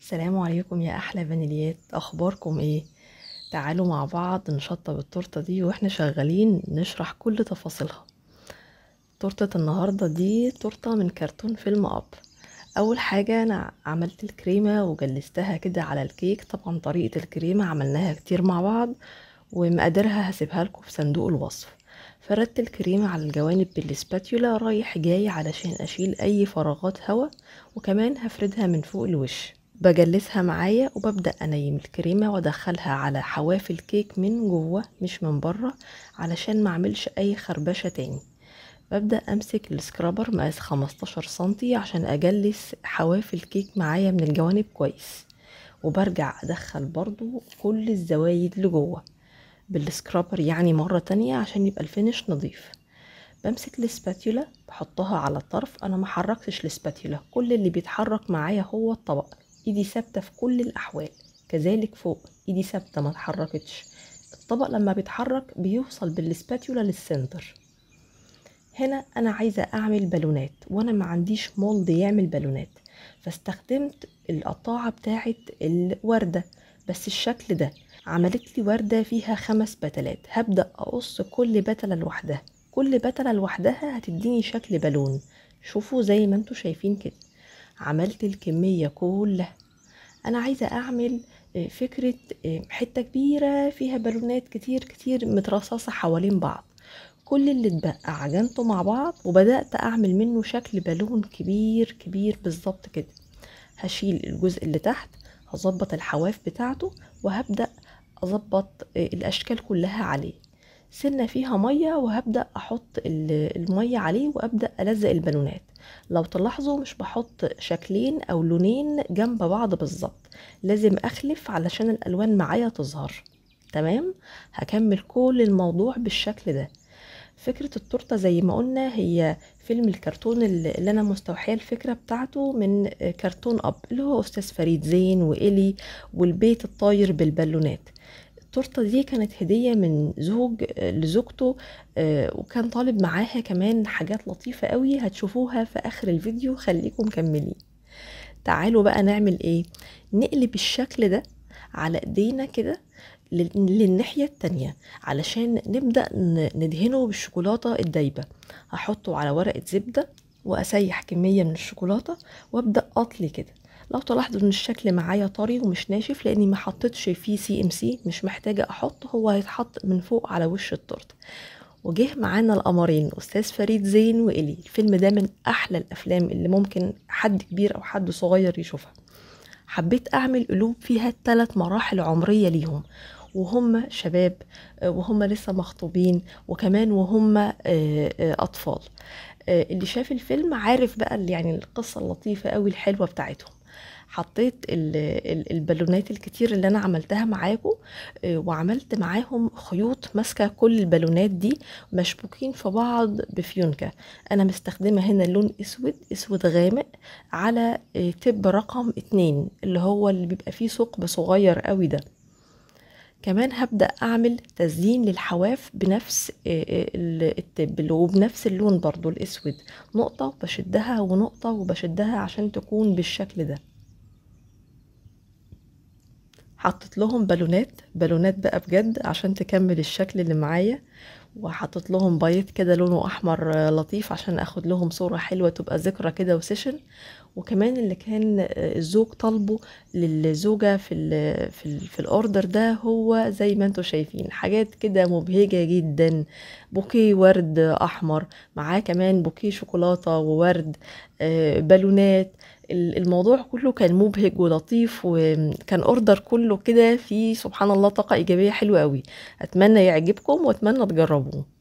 السلام عليكم يا احلى فانيليات اخباركم ايه تعالوا مع بعض نشطب التورته دي واحنا شغالين نشرح كل تفاصيلها تورته النهارده دي تورته من كرتون فيلم اب اول حاجه انا عملت الكريمه وجلستها كده على الكيك طبعا طريقه الكريمه عملناها كتير مع بعض ومقاديرها هسيبها لكم في صندوق الوصف فردت الكريمة على الجوانب بالسباتيولا رايح جاي علشان أشيل أي فراغات هوا وكمان هفردها من فوق الوش بجلسها معايا وببدأ أنيم الكريمة وأدخلها على حواف الكيك من جوه مش من بره علشان معملش أي خربشة تاني ببدأ أمسك السكرابر مقاس 15 سنتي عشان أجلس حواف الكيك معايا من الجوانب كويس وبرجع أدخل برضو كل الزوايد لجوه بالسكرابر يعني مرة تانية عشان يبقى الفينش نظيف بمسك الاسباتيولا بحطها على الطرف انا ما حركتش الاسباتيولا كل اللي بيتحرك معايا هو الطبق ايدي ثابته في كل الاحوال كذلك فوق ايدي ثابته ما اتحركتش الطبق لما بيتحرك بيوصل بالسباتولا للسنتر هنا انا عايزه اعمل بالونات وانا ما عنديش مولد يعمل بالونات فاستخدمت القطاعه بتاعه الورده بس الشكل ده عملت لي ورده فيها خمس بتلات هبدا اقص كل بتله لوحدها كل بتله لوحدها هتديني شكل بالون شوفوا زي ما انتوا شايفين كده عملت الكميه كلها انا عايزه اعمل آه، فكره آه، حته كبيره فيها بالونات كتير كتير مترصصه حوالين بعض كل اللي اتبقى عجنته مع بعض وبدات اعمل منه شكل بالون كبير كبير بالظبط كده هشيل الجزء اللي تحت هظبط الحواف بتاعته وهبدا اظبط آه، الاشكال كلها عليه سنه فيها ميه وهبدا احط الميه عليه وابدا الزق البالونات لو تلاحظوا مش بحط شكلين او لونين جنب بعض بالظبط لازم اخلف علشان الالوان معايا تظهر تمام هكمل كل الموضوع بالشكل ده فكرة التورتة زي ما قلنا هي فيلم الكرتون اللي أنا مستوحية الفكرة بتاعته من كرتون أب اللي هو أستاذ فريد زين وإلي والبيت الطاير بالبالونات التورته دي كانت هديه من زوج آه، لزوجته آه، وكان طالب معاها كمان حاجات لطيفه قوي هتشوفوها في اخر الفيديو خليكم مكملين تعالوا بقى نعمل ايه نقلب الشكل ده على ايدينا كده للناحية التانية علشان نبدأ ندهنه بالشوكولاتة الدايبة هحطه على ورقة زبدة وأسيح كمية من الشوكولاتة وأبدأ أطلي كده لو تلاحظوا ان الشكل معايا طري ومش ناشف لاني ما حطيتش فيه سي ام سي مش محتاجه احط هو هيتحط من فوق على وش التورت وجه معانا القمرين استاذ فريد زين وإلي الفيلم ده من احلى الافلام اللي ممكن حد كبير او حد صغير يشوفها حبيت اعمل قلوب فيها الثلاث مراحل عمريه ليهم وهم شباب آه، وهم لسه مخطوبين وكمان وهم آه، آه، اطفال اللي شاف الفيلم عارف بقى يعني القصه اللطيفه قوي الحلوه بتاعتهم حطيت البالونات الكتير اللي انا عملتها معاكم آه، وعملت معاهم خيوط ماسكه كل البالونات دي مشبوكين في بعض بفيونكه انا مستخدمه هنا لون اسود اسود غامق على آه، تب رقم اتنين اللي هو اللي بيبقى فيه ثقب صغير قوي ده كمان هبدأ أعمل تزيين للحواف بنفس آه، آه، التب وبنفس اللون برضو الأسود نقطة بشدها ونقطة وبشدها عشان تكون بالشكل ده حطيت لهم بالونات بالونات بقى بجد عشان تكمل الشكل اللي معايا وحطيت لهم بيض كده لونه احمر آه، لطيف عشان اخد لهم صوره حلوه تبقى ذكرى كده وسيشن وكمان اللي كان آه، الزوج طالبه للزوجه في الـ في, الـ في الاوردر ده هو زي ما انتم شايفين حاجات كده مبهجه جدا بوكيه ورد احمر معاه كمان بوكيه شوكولاته وورد آه، بالونات الموضوع كله كان مبهج ولطيف وكان اوردر كله كده فيه سبحان الله طاقه ايجابيه حلوه قوي اتمنى يعجبكم واتمنى تجربوه